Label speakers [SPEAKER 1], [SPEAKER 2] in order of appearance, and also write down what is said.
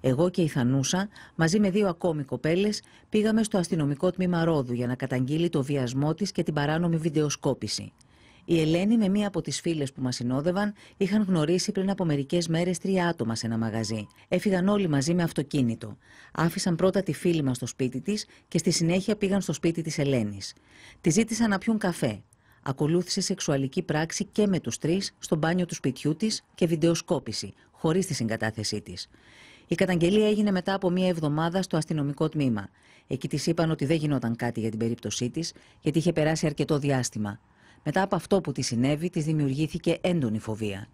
[SPEAKER 1] εγώ και η Θανούσα, μαζί με δύο ακόμη κοπέλες, πήγαμε στο αστυνομικό τμήμα Ρόδου για να καταγγείλει το βιασμό της και την παράνομη βιντεοσκόπηση. Η Ελένη με μία από τις φίλες που μας συνόδευαν είχαν γνωρίσει πριν από μερικές μέρες τρία άτομα σε ένα μαγαζί. Έφυγαν όλοι μαζί με αυτοκίνητο. Άφησαν πρώτα τη φίλη μας στο σπίτι της και στη συνέχεια πήγαν στο σπίτι της Ελένης. Τη ζήτησαν να πιούν καφέ. Ακολούθησε σεξουαλική πράξη και με τους τρεις στο μπάνιο του σπιτιού της και βιντεοσκόπηση, χωρίς τη συγκατάθεσή της. Η καταγγελία έγινε μετά από μία εβδομάδα στο αστυνομικό τμήμα. Εκεί της είπαν ότι δεν γινόταν κάτι για την περίπτωσή της, γιατί είχε περάσει αρκετό διάστημα. Μετά από αυτό που της συνέβη, της δημιουργήθηκε έντονη φοβία.